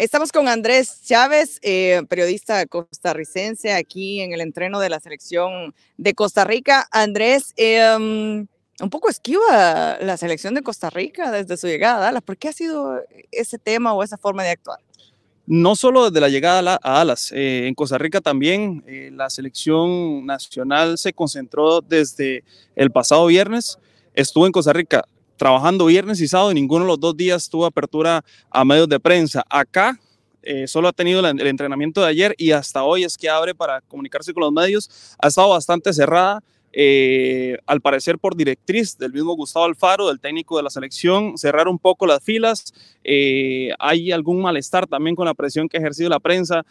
Estamos con Andrés Chávez, eh, periodista costarricense aquí en el entreno de la selección de Costa Rica. Andrés, em, un poco esquiva la selección de Costa Rica desde su llegada a Dallas. ¿Por qué ha sido ese tema o esa forma de actuar? No solo desde la llegada a, Alas, eh, en Costa Rica también eh, la selección nacional se concentró desde el pasado viernes. Estuvo en Costa Rica trabajando viernes y sábado ninguno de los dos días tuvo apertura a medios de prensa. Acá eh, solo ha tenido el entrenamiento de ayer y hasta hoy es que abre para comunicarse con los medios. Ha estado bastante cerrada. Eh, al parecer por directriz del mismo Gustavo Alfaro, del técnico de la selección, cerrar un poco las filas. Eh, hay algún malestar también con la presión que ha ejercido la prensa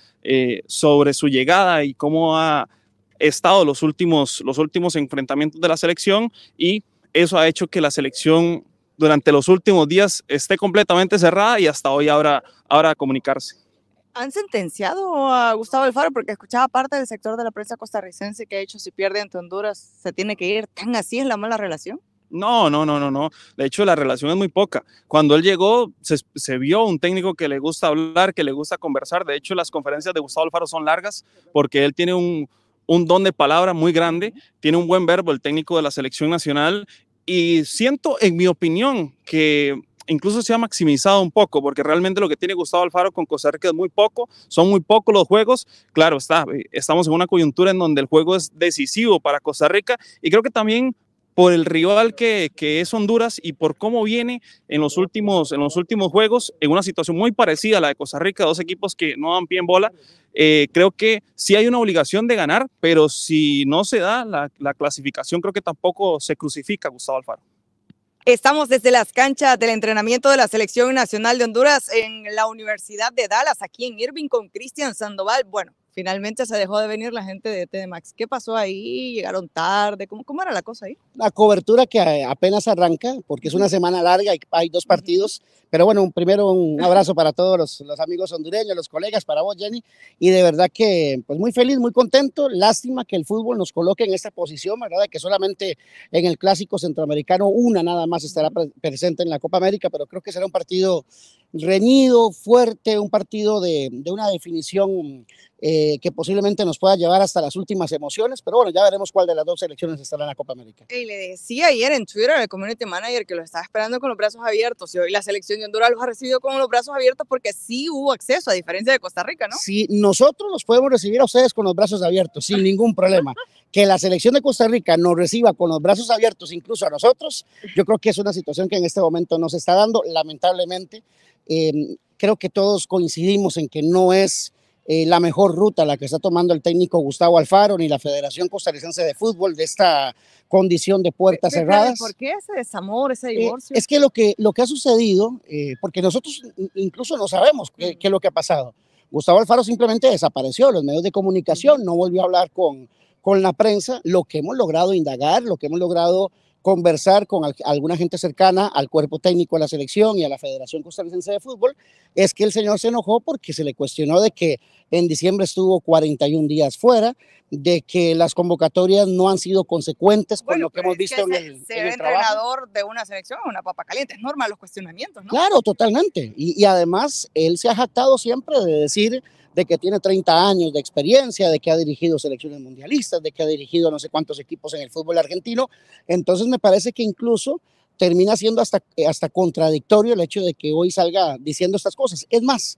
sobre su llegada y cómo ha estado los últimos, los últimos enfrentamientos de la selección y eso ha hecho que la selección durante los últimos días esté completamente cerrada y hasta hoy ahora, ahora comunicarse. ¿Han sentenciado a Gustavo Alfaro? Porque escuchaba parte del sector de la prensa costarricense que ha hecho si pierde ante Honduras se tiene que ir. ¿Tan así es la mala relación? No, no, no, no, no. De hecho, la relación es muy poca. Cuando él llegó, se, vio un técnico que le gusta hablar, que le gusta conversar. De hecho, las conferencias de Gustavo Alfaro son largas porque él tiene un, un don de palabra muy grande, tiene un buen verbo, el técnico de la selección nacional, y siento, en mi opinión, que incluso se ha maximizado un poco, porque realmente lo que tiene Gustavo Alfaro con Costa Rica es muy poco, son muy pocos los juegos. Claro, está, eh, estamos en una coyuntura en donde el juego es decisivo para Costa Rica y creo que también por el rival que, es Honduras y por cómo viene en los, últimos, en los últimos juegos, en una situación muy parecida a la de Costa Rica, dos equipos que no dan pie en bola. Eh, creo que sí hay una obligación de ganar, pero si no se da la, clasificación, creo que tampoco se crucifica Gustavo Alfaro. Estamos desde las canchas del entrenamiento de la Selección Nacional de Honduras en la Universidad de Dallas, aquí en Irving, con Cristian Sandoval. Bueno, finalmente se dejó de venir la gente de TDMAX. ¿Qué pasó ahí? ¿Llegaron tarde? ¿Cómo, era la cosa ahí? La cobertura que eh, apenas arranca, porque es una semana larga y hay dos partidos. Pero bueno, primero un abrazo para todos los, amigos hondureños, los colegas, para vos, Jenny. Y de verdad que, pues muy feliz, muy contento. Lástima que el fútbol nos coloque en esta posición, ¿verdad? Que solamente en el clásico centroamericano una nada más estará presente en la Copa América, pero creo que será un partido reñido, fuerte, un partido de, una definición eh, que posiblemente nos pueda llevar hasta las últimas emociones, pero bueno, ya veremos cuál de las dos selecciones estará en la Copa América. Y le decía ayer en Twitter al community manager que lo estaba esperando con los brazos abiertos y hoy la selección de Honduras los ha recibido con los brazos abiertos porque sí hubo acceso, a diferencia de Costa Rica, ¿no? Sí, nosotros los podemos recibir a ustedes con los brazos abiertos, sin ningún problema. que la selección de Costa Rica nos reciba con los brazos abiertos, incluso a nosotros, yo creo que es una situación que en este momento nos está dando, lamentablemente. Em, creo que todos coincidimos en que no es eh, la mejor ruta la que está tomando el técnico Gustavo Alfaro ni la Federación Costarricense de Fútbol de esta condición de puertas cerradas. ¿Por qué ese desamor, ese eh, divorcio? es que lo que, lo que ha sucedido, eh, porque nosotros incluso no sabemos qué, qué, es lo que ha pasado. Gustavo Alfaro simplemente desapareció, los medios de comunicación, no volvió a hablar con, con la prensa lo que hemos logrado indagar, lo que hemos logrado conversar con alguna gente cercana al cuerpo técnico de la selección y a la Federación Costarricense de Fútbol, es que el señor se enojó porque se le cuestionó de que en diciembre estuvo 41 días fuera, de que las convocatorias no han sido consecuentes con lo que hemos visto en el Ser entrenador de una selección, una papa caliente, es normal los cuestionamientos, ¿no? Claro, totalmente. Y, y además, él se ha jactado siempre de decir de que tiene 30 años de experiencia, de que ha dirigido selecciones mundialistas, de que ha dirigido no sé cuántos equipos en el fútbol argentino. Entonces me parece que incluso termina siendo hasta, eh, hasta contradictorio el hecho de que hoy salga diciendo estas cosas. Es más,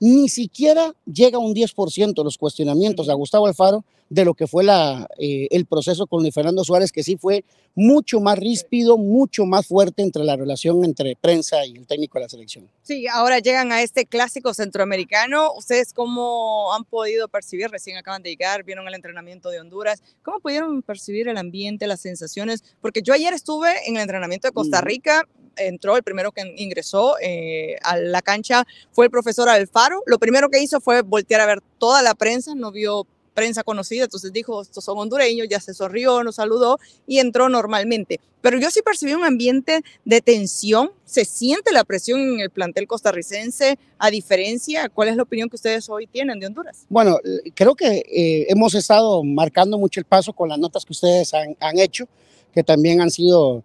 ni siquiera llega un 10% los cuestionamientos a Gustavo Alfaro de lo que fue la, eh, el proceso con Fernando Suárez, que sí fue mucho más ríspido, mucho más fuerte entre la relación entre prensa y el técnico de la selección. Sí, ahora llegan a este clásico centroamericano. ¿Ustedes cómo han podido percibir? Recién acaban de llegar, vieron el entrenamiento de Honduras. ¿Cómo pudieron percibir el ambiente, las sensaciones? Porque yo ayer estuve en el entrenamiento de Costa Rica, entró, el primero que ingresó eh, a la cancha fue el profesor Alfaro. Lo primero que hizo fue voltear a ver toda la prensa, no vio prensa conocida, entonces dijo, estos son hondureños, ya se sonrió, nos saludó y entró normalmente. Pero yo sí percibí un ambiente de tensión, se siente la presión en el plantel costarricense, a diferencia, ¿cuál es la opinión que ustedes hoy tienen de Honduras? Bueno, creo que eh, hemos estado marcando mucho el paso con las notas que ustedes han, han hecho, que también han sido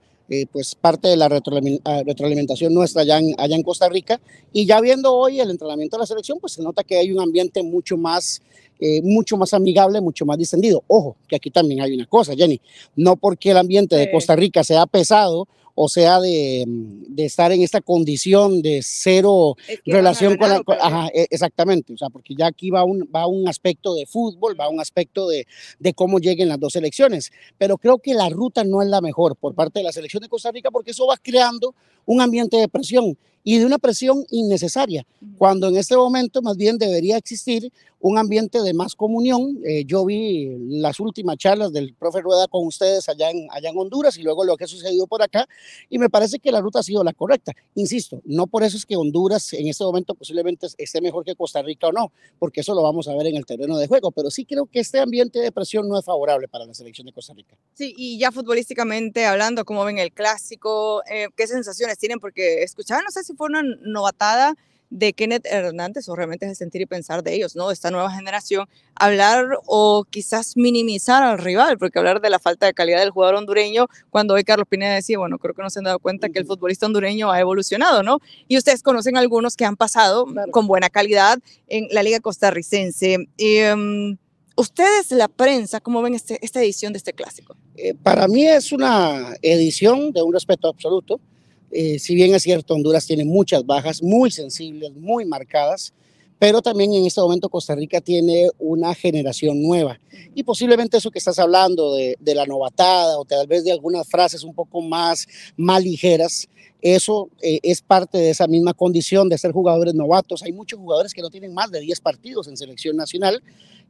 pues parte de la ah, retroalimentación nuestra allá en, Costa Rica. Y ya viendo hoy el entrenamiento de la selección, pues se nota que hay un ambiente mucho más, eh, mucho más amigable, mucho más distendido. Ojo, que aquí también hay una cosa, Jenny, no porque el ambiente de Costa Rica sea pesado, o sea, de, mm, de, estar en esta condición de cero relación con la... E, exactamente, o sea, porque ya aquí va un, va un aspecto de fútbol, va un aspecto de, cómo lleguen las dos selecciones, pero creo que la ruta no es la mejor por parte de la selección de Costa Rica porque eso va creando un ambiente de presión y de una presión innecesaria, cuando en este momento más bien debería existir un ambiente de más comunión. Eh, yo vi las últimas charlas del profe Rueda con ustedes allá en, allá en Honduras y luego lo que ha sucedido por acá, y me parece que la ruta ha sido la correcta. Insisto, no por eso es que Honduras en este momento posiblemente esté mejor que Costa Rica o no, porque eso lo vamos a ver en el terreno de juego, pero sí creo que este ambiente de presión no es favorable para la selección de Costa Rica. Sí, y ya futbolísticamente hablando, ¿cómo ven el clásico? Eh, ¿Qué sensaciones tienen? Porque escuchaba, no sé si fue una novatada de Kenneth Hernández o realmente es el sentir y pensar de ellos, ¿no? Esta nueva generación, hablar o quizás minimizar al rival, porque hablar de la falta de calidad del jugador hondureño, cuando hoy Carlos Pineda decía, bueno, creo que no se han dado cuenta que el futbolista hondureño ha evolucionado, ¿no? Y ustedes conocen algunos que han pasado con buena calidad en la liga costarricense. Em, ustedes, la prensa, ¿cómo ven este, esta edición de este clásico? Eh, para mí es una edición de un respeto absoluto eh, si bien es cierto, Honduras tiene muchas bajas, muy sensibles, muy marcadas, pero también en este momento Costa Rica tiene una generación nueva. Y posiblemente eso que estás hablando de, de la novatada o tal vez de algunas frases un poco más, más ligeras, eso eh, es parte de esa misma condición de ser jugadores novatos. Hay muchos jugadores que no tienen más de 10 partidos en selección nacional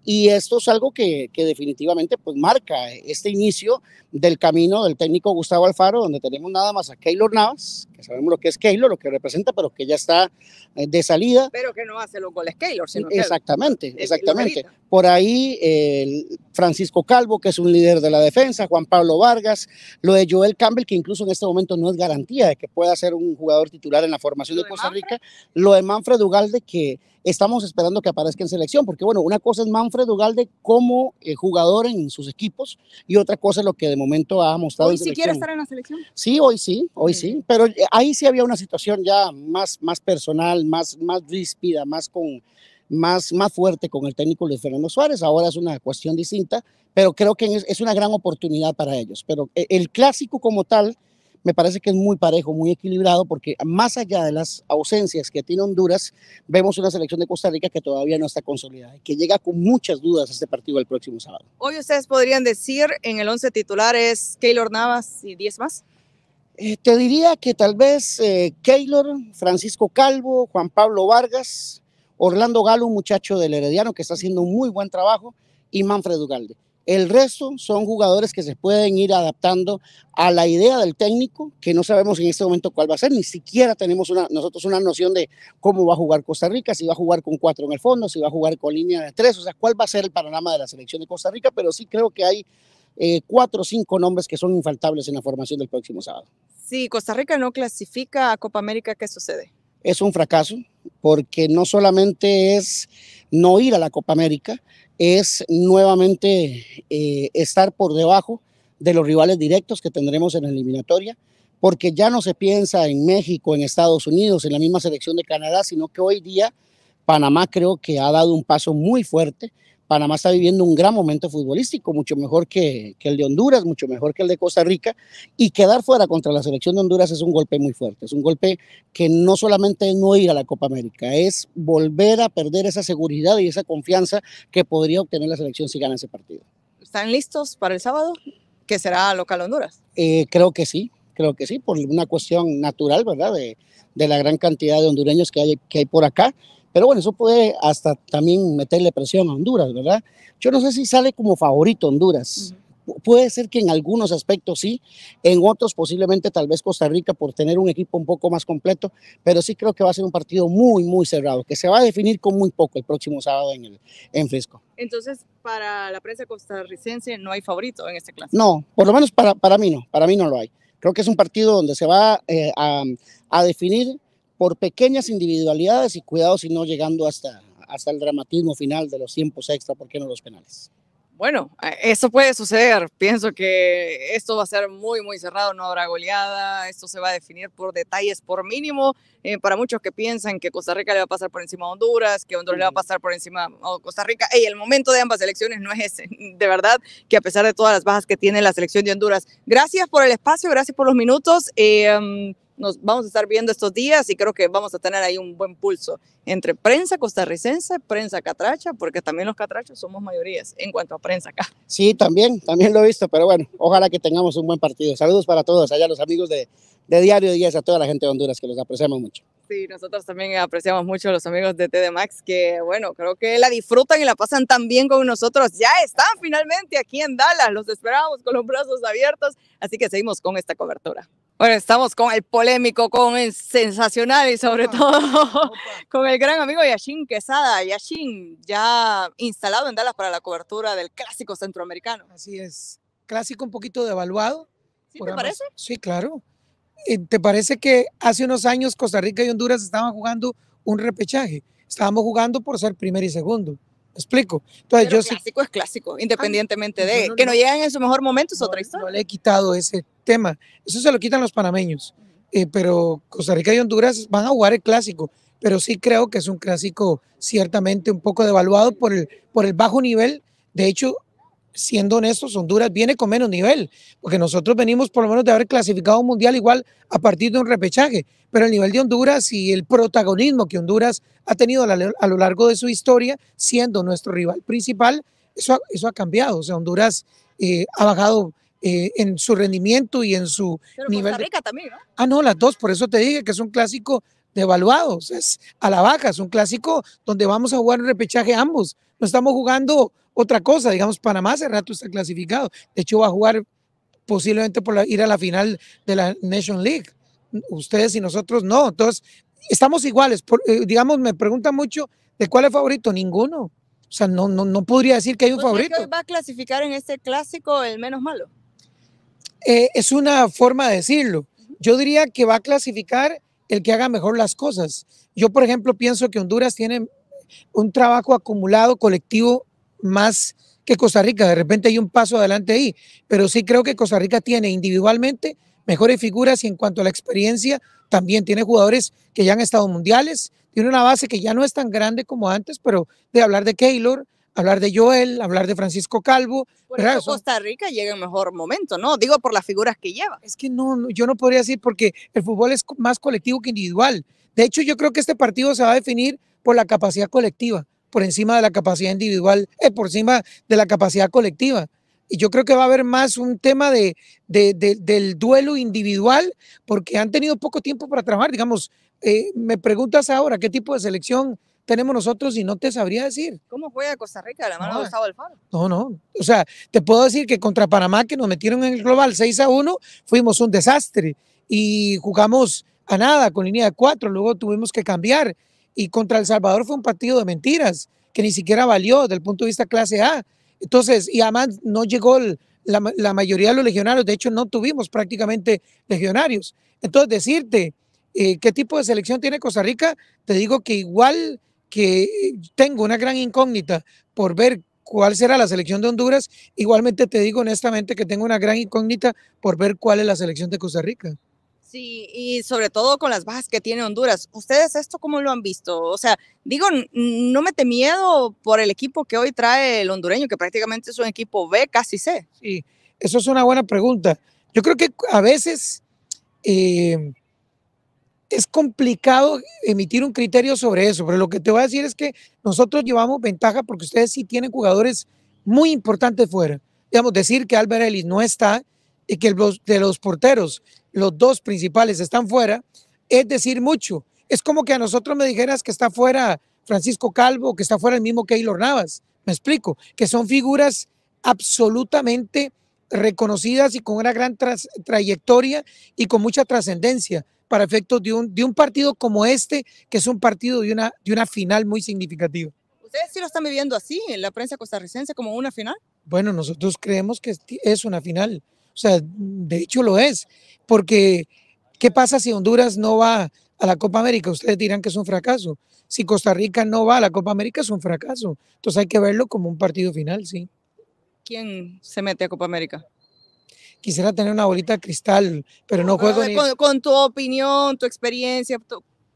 y esto es algo que, definitivamente pues marca este inicio del camino del técnico Gustavo Alfaro, donde tenemos nada más a Keylor Navas, que sabemos lo que es Keylor, lo que representa, pero que ya está eh, de salida. Pero que no hace los goles Keylor, Exactamente, exactamente. Por ahí Francisco Calvo, que es un líder de la defensa, Juan Pablo Vargas, lo de Joel Campbell, que incluso en este momento no es garantía de que pueda pueda ser un jugador titular en la formación de, Costa Rica. Lo de Manfred Ugalde, que estamos esperando que aparezca en selección, porque bueno, una cosa es Manfred Ugalde como eh, jugador en sus equipos y otra cosa es lo que de momento ha mostrado. ¿Hoy si sí quiere estar en la selección? Sí, hoy sí, hoy sí. pero eh, ahí sí había una situación ya más, más personal, más, más ríspida, más con más, más fuerte con el técnico Luis Fernando Suárez. Ahora es una cuestión distinta, pero creo que es, una gran oportunidad para ellos. Pero eh, el clásico como tal, me parece que es muy parejo, muy equilibrado, porque más allá de las ausencias que tiene Honduras, vemos una selección de Costa Rica que todavía no está consolidada y que llega con muchas dudas a este partido el próximo sábado. Hoy ustedes podrían decir en el once titulares, es Keylor Navas y diez más. Eh, te diría que tal vez eh, Keylor, Francisco Calvo, Juan Pablo Vargas, Orlando Galo, un muchacho del Herediano que está haciendo un muy buen trabajo, y Manfred Ugalde. El resto son jugadores que se pueden ir adaptando a la idea del técnico, que no sabemos en este momento cuál va a ser, ni siquiera tenemos una, nosotros una noción de cómo va a jugar Costa Rica, si va a jugar con cuatro en el fondo, si va a jugar con línea de tres, o sea, cuál va a ser el panorama de la selección de Costa Rica, pero sí creo que hay eh, cuatro o cinco nombres que son infaltables en la formación del próximo sábado. Si Costa Rica no clasifica a Copa América, ¿qué sucede? Es un fracaso, porque no solamente es no ir a la Copa América, es nuevamente eh, estar por debajo de los rivales directos que tendremos en la eliminatoria, porque ya no se piensa en México, en Estados Unidos, en la misma selección de Canadá, sino que hoy día Panamá creo que ha dado un paso muy fuerte Panamá está viviendo un gran momento futbolístico, mucho mejor que, el de Honduras, mucho mejor que el de Costa Rica, y quedar fuera contra la selección de Honduras es un golpe muy fuerte, es un golpe que no solamente no ir a la Copa América, es volver a perder esa seguridad y esa confianza que podría obtener la selección si gana ese partido. ¿Están listos para el sábado, que será local Honduras? Eh, creo que sí, creo que sí, por una cuestión natural, ¿verdad? De, la gran cantidad de hondureños que hay, que hay por acá pero bueno, eso puede hasta también meterle presión a Honduras, ¿verdad? Yo no sé si sale como favorito Honduras. Puede ser que en algunos aspectos sí, en otros posiblemente tal vez Costa Rica por tener un equipo un poco más completo, pero sí creo que va a ser un partido muy, muy cerrado, que se va a definir con muy poco el próximo sábado en, el, en Frisco. Entonces, para la prensa costarricense no hay favorito en este clase? No, por lo menos para, para mí no, para mí no lo hay. Creo que es un partido donde se va eh, a, a definir por pequeñas individualidades y cuidados y no llegando hasta, hasta el dramatismo final de los tiempos extra, ¿por qué no los penales? Bueno, eso puede suceder. Pienso que esto va a ser muy, muy cerrado, no habrá goleada, esto se va a definir por detalles, por mínimo, eh, para muchos que piensan que Costa Rica le va a pasar por encima a Honduras, que Honduras le va a pasar por encima a Costa Rica. Y el momento de ambas elecciones no es ese. De verdad que a pesar de todas las bajas que tiene la selección de Honduras, gracias por el espacio, gracias por los minutos. Eh, mm, nos vamos a estar viendo estos días y creo que vamos a tener ahí un buen pulso entre prensa costarricense, prensa catracha, porque también los catrachos somos mayorías en cuanto a prensa acá. Sí, también, también lo he visto, pero bueno, ojalá que tengamos un buen partido. Saludos para todos, allá los amigos de, de Diario 10, a toda la gente de Honduras, que los apreciamos mucho. Sí, nosotros también apreciamos mucho a los amigos de TD Max, que bueno, creo que la disfrutan y la pasan tan bien con nosotros. Ya están finalmente aquí en Dallas, los esperábamos con los brazos abiertos, así que seguimos con esta cobertura. Bueno, estamos con el polémico, con el sensacional y sobre todo con el gran amigo Yashin Quesada. Yashin, ya instalado en Dallas para la cobertura del clásico centroamericano. Así es, clásico un poquito devaluado. ¿Sí te parece? Sí, claro. Eh, ¿Te parece que hace unos años Costa Rica y Honduras estaban jugando un repechaje? Estábamos jugando por ser primer y segundo explico? Entonces, yo clásico es clásico, ah, independientemente de que no lleguen en su mejor momento es otra historia. No le he quitado ese tema. Eso se lo quitan los panameños. Eh, pero Costa Rica y Honduras van a jugar el clásico, pero sí creo que es un clásico ciertamente un poco devaluado por el, por el bajo nivel. De hecho, siendo honestos, Honduras viene con menos nivel, porque nosotros venimos por lo menos de haber clasificado un mundial igual a partir de un repechaje, pero el nivel de Honduras y el protagonismo que Honduras ha tenido a lo largo de su historia, siendo nuestro rival principal, eso ha, eso ha cambiado. O sea, Honduras eh, ha bajado eh, en su rendimiento y en su nivel. Costa Rica también, ¿no? Ah, no, las dos, por eso te dije que es un clásico de o es a la baja, es un clásico donde vamos a jugar un repechaje ambos. No estamos jugando otra cosa. Digamos, Panamá hace rato está clasificado. De hecho, va a jugar posiblemente por ir a la final de la Nation League. Ustedes y nosotros no. Entonces, estamos iguales. Eh, digamos, me preguntan mucho de cuál es favorito. Ninguno. O sea, no, no, no podría decir que hay un favorito. va a clasificar en este clásico el menos malo? Eh, es una forma de decirlo. Yo diría que va a clasificar el que haga mejor las cosas. Yo, por ejemplo, pienso que Honduras tiene un trabajo acumulado colectivo más que Costa Rica. De repente hay un paso adelante ahí, pero sí creo que Costa Rica tiene individualmente mejores figuras y en cuanto a la experiencia, también tiene jugadores que ya han estado mundiales, tiene una base que ya no es tan grande como antes, pero de hablar de Keylor, hablar de Joel, hablar de Francisco Calvo. Costa Rica llega en mejor momento, ¿no? Digo por las figuras que lleva. Es que no, yo no podría decir porque el fútbol es más colectivo que individual. De hecho, yo creo que este partido se va a definir por la capacidad colectiva por encima de la capacidad individual, es por encima de la capacidad colectiva. Y yo creo que va a haber más un tema de, del duelo individual, porque han tenido poco tiempo para trabajar. Digamos, eh, me preguntas ahora qué tipo de selección tenemos nosotros y no te sabría decir. ¿Cómo fue a Costa Rica la mano no, Gustavo Alfaro? No, no. O sea, te puedo decir que contra Panamá, que nos metieron en el global 6 a 1, fuimos un desastre y jugamos a nada con línea de 4, luego tuvimos que cambiar y contra El Salvador fue un partido de mentiras, que ni siquiera valió desde el punto de vista clase A. Entonces, y además no llegó la, mayoría de los legionarios, de hecho no tuvimos prácticamente legionarios. Entonces, decirte eh, qué tipo de selección tiene Costa Rica, te digo que igual que tengo una gran incógnita por ver cuál será la selección de Honduras, igualmente te digo honestamente que tengo una gran incógnita por ver cuál es la selección de Costa Rica. Sí, y sobre todo con las bajas que tiene Honduras. ¿Ustedes esto cómo lo han visto? O sea, digo, no mete miedo por el equipo que hoy trae el hondureño, que prácticamente es un equipo B, casi C. Sí, eso es una buena pregunta. Yo creo que a veces eh, es complicado emitir un criterio sobre eso, pero lo que te voy a decir es que nosotros llevamos ventaja porque ustedes sí tienen jugadores muy importantes fuera. Digamos, decir que Álvaro Ellis no está y que los, de los porteros, los dos principales están fuera, es decir mucho. Es como que a nosotros me dijeras que está fuera Francisco Calvo, que está fuera el mismo Keylor Navas. Me explico, que son figuras absolutamente reconocidas y con una gran trayectoria y con mucha trascendencia para efectos de un, de un partido como este, que es un partido de una, de una final muy significativa. ¿Ustedes sí lo están viviendo así en la prensa costarricense como una final? Bueno, nosotros creemos que es una final. O sea, de hecho lo es, porque ¿qué pasa si Honduras no va a la Copa América? Ustedes dirán que es un fracaso. Si Costa Rica no va a la Copa América es un fracaso. Entonces hay que verlo como un partido final, sí. ¿Quién se mete a Copa América? Quisiera tener una bolita de cristal, pero no juego. Eh, con, ni... con, tu opinión, tu experiencia,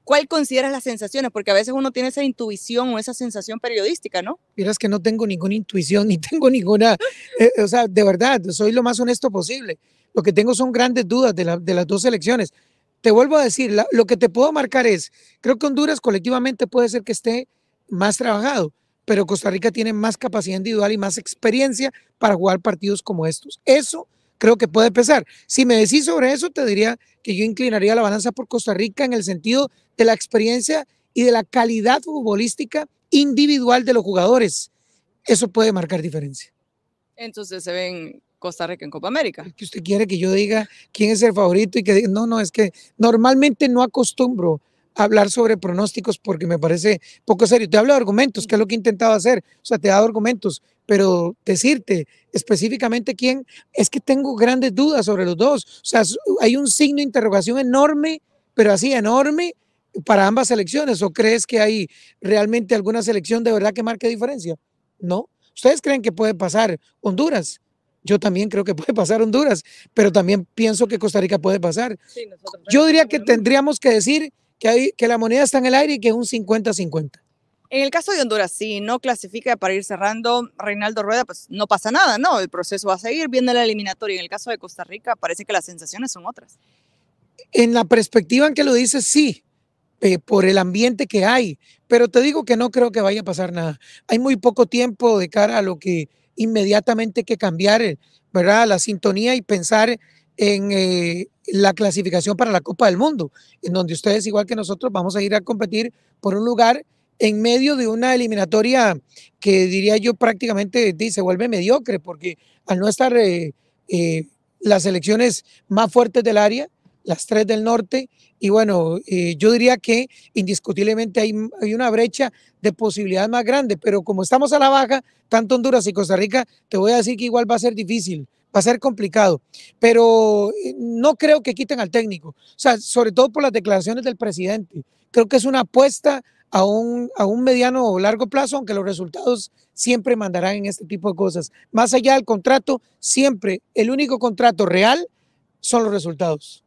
¿Cuál consideras las sensaciones? Porque a veces uno tiene esa intuición o esa sensación periodística, ¿no? Mira, es que no tengo ninguna intuición, ni tengo ninguna, eh, eh, o sea, de verdad, soy lo más honesto posible. Lo que tengo son grandes dudas de, de las dos elecciones. Te vuelvo a decir, lo que te puedo marcar es, creo que Honduras colectivamente puede ser que esté más trabajado, pero Costa Rica tiene más capacidad individual y más experiencia para jugar partidos como estos. Eso creo que puede pesar. Si me decís sobre eso, te diría que yo inclinaría la balanza por Costa Rica en el sentido de la experiencia y de la calidad futbolística individual de los jugadores. Eso puede marcar diferencia. Entonces se ven Costa Rica en Copa América. Que usted quiere que yo diga quién es el favorito y que diga, no, no, es que normalmente no acostumbro a hablar sobre pronósticos porque me parece poco serio. Te hablo de argumentos, que es lo que he intentado hacer, o sea, te he dado argumentos, pero decirte específicamente quién, es que tengo grandes dudas sobre los dos. O sea, hay un signo de interrogación enorme, pero así enorme, para ambas selecciones o crees que hay realmente alguna selección de verdad que marque diferencia? No. ¿Ustedes creen que puede pasar Honduras? Yo también creo que puede pasar Honduras, pero también pienso que Costa Rica puede pasar. Yo diría que tendríamos que decir que, hay, que la moneda está en el aire y que es un 50-50. En el caso de Honduras, si no clasifica para ir cerrando Reinaldo Rueda, pues no pasa nada, ¿no? El proceso va a seguir viendo la eliminatoria. En el caso de Costa Rica, parece que las sensaciones son otras. En la perspectiva en que lo dices, sí, eh, por el ambiente que hay. Pero te digo que no creo que vaya a pasar nada. Hay muy poco tiempo de cara a lo que inmediatamente hay que cambiar, ¿verdad? La sintonía y pensar en eh, la clasificación para la Copa del Mundo, en donde ustedes, igual que nosotros, vamos a ir a competir por un lugar en medio de una eliminatoria que diría yo prácticamente se vuelve mediocre, porque al no estar eh, las selecciones más fuertes del área, las tres del norte. Y bueno, eh, yo diría que indiscutiblemente hay, una brecha de posibilidad más grande, pero como estamos a la baja, tanto Honduras y Costa Rica, te voy a decir que igual va a ser difícil, va a ser complicado, pero eh, no creo que quiten al técnico, o sea, sobre todo por las declaraciones del presidente. Creo que es una apuesta a un, a un mediano o largo plazo, aunque los resultados siempre mandarán en este tipo de cosas. Más allá del contrato, siempre el único contrato real son los resultados.